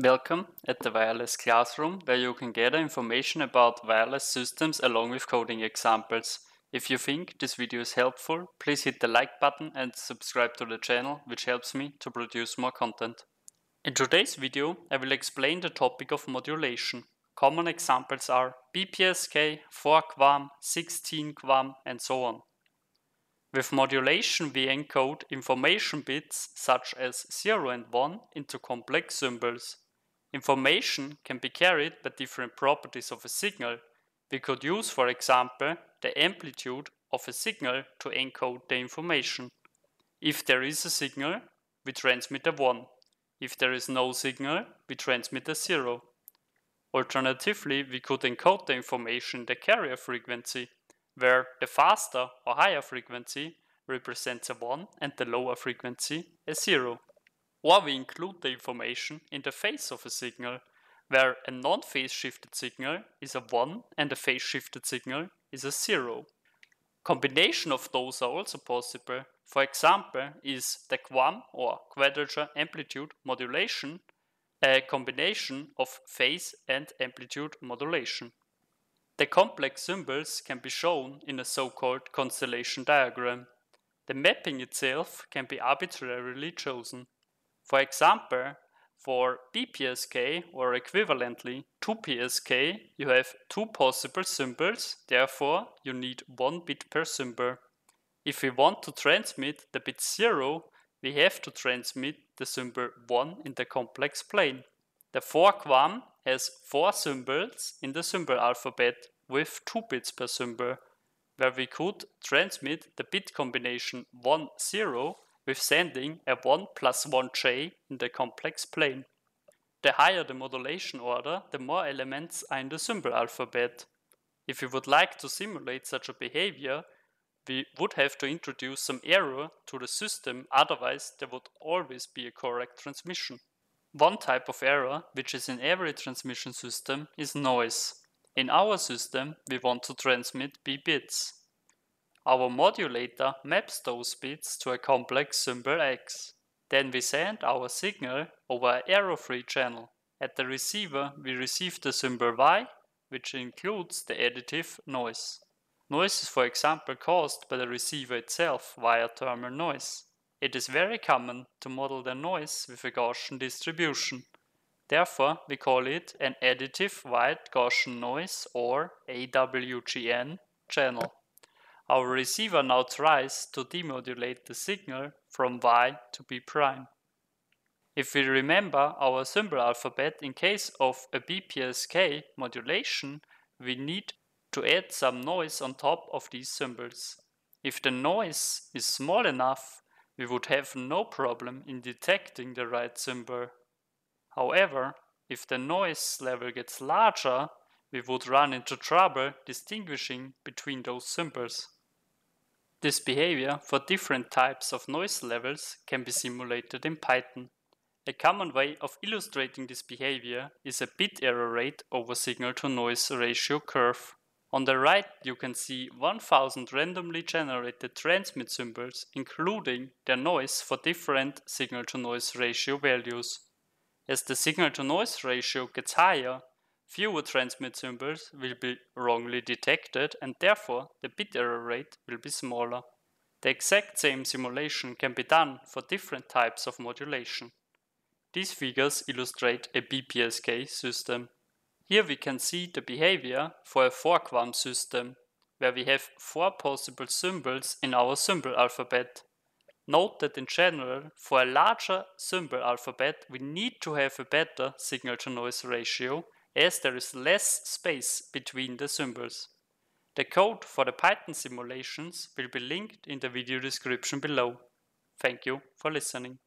Welcome at the Wireless Classroom, where you can gather information about wireless systems along with coding examples. If you think this video is helpful, please hit the like button and subscribe to the channel, which helps me to produce more content. In today's video, I will explain the topic of modulation. Common examples are BPSK, 4QAM, 16QAM, and so on. With modulation, we encode information bits such as 0 and 1 into complex symbols. Information can be carried by different properties of a signal. We could use, for example, the amplitude of a signal to encode the information. If there is a signal, we transmit a 1. If there is no signal, we transmit a 0. Alternatively, we could encode the information in the carrier frequency, where the faster or higher frequency represents a 1 and the lower frequency a 0 or we include the information in the phase of a signal, where a non-phase shifted signal is a 1 and a phase shifted signal is a 0. Combination of those are also possible. For example, is the QAM or quadrature amplitude modulation a combination of phase and amplitude modulation. The complex symbols can be shown in a so-called constellation diagram. The mapping itself can be arbitrarily chosen. For example, for BPSK or equivalently 2PSK, you have two possible symbols, therefore you need one bit per symbol. If we want to transmit the bit 0, we have to transmit the symbol 1 in the complex plane. The 4 quam has 4 symbols in the symbol alphabet with 2 bits per symbol, where we could transmit the bit combination 1, 0 with sending a 1 plus 1j in the complex plane. The higher the modulation order, the more elements are in the symbol alphabet. If we would like to simulate such a behavior, we would have to introduce some error to the system, otherwise there would always be a correct transmission. One type of error, which is in every transmission system, is noise. In our system, we want to transmit B bits. Our modulator maps those bits to a complex symbol x. Then we send our signal over an error-free channel. At the receiver we receive the symbol y, which includes the additive noise. Noise is for example caused by the receiver itself via thermal noise. It is very common to model the noise with a Gaussian distribution. Therefore, we call it an additive white Gaussian noise or AWGN channel. Our receiver now tries to demodulate the signal from Y to B prime. If we remember our symbol alphabet in case of a BPSK modulation, we need to add some noise on top of these symbols. If the noise is small enough, we would have no problem in detecting the right symbol. However, if the noise level gets larger, we would run into trouble distinguishing between those symbols. This behavior for different types of noise levels can be simulated in Python. A common way of illustrating this behavior is a bit error rate over signal to noise ratio curve. On the right you can see 1000 randomly generated transmit symbols including their noise for different signal to noise ratio values. As the signal to noise ratio gets higher, Fewer transmit symbols will be wrongly detected and therefore the bit error rate will be smaller. The exact same simulation can be done for different types of modulation. These figures illustrate a BPSK system. Here we can see the behavior for a four-quam system, where we have four possible symbols in our symbol alphabet. Note that in general, for a larger symbol alphabet, we need to have a better signal-to-noise ratio as there is less space between the symbols. The code for the Python simulations will be linked in the video description below. Thank you for listening.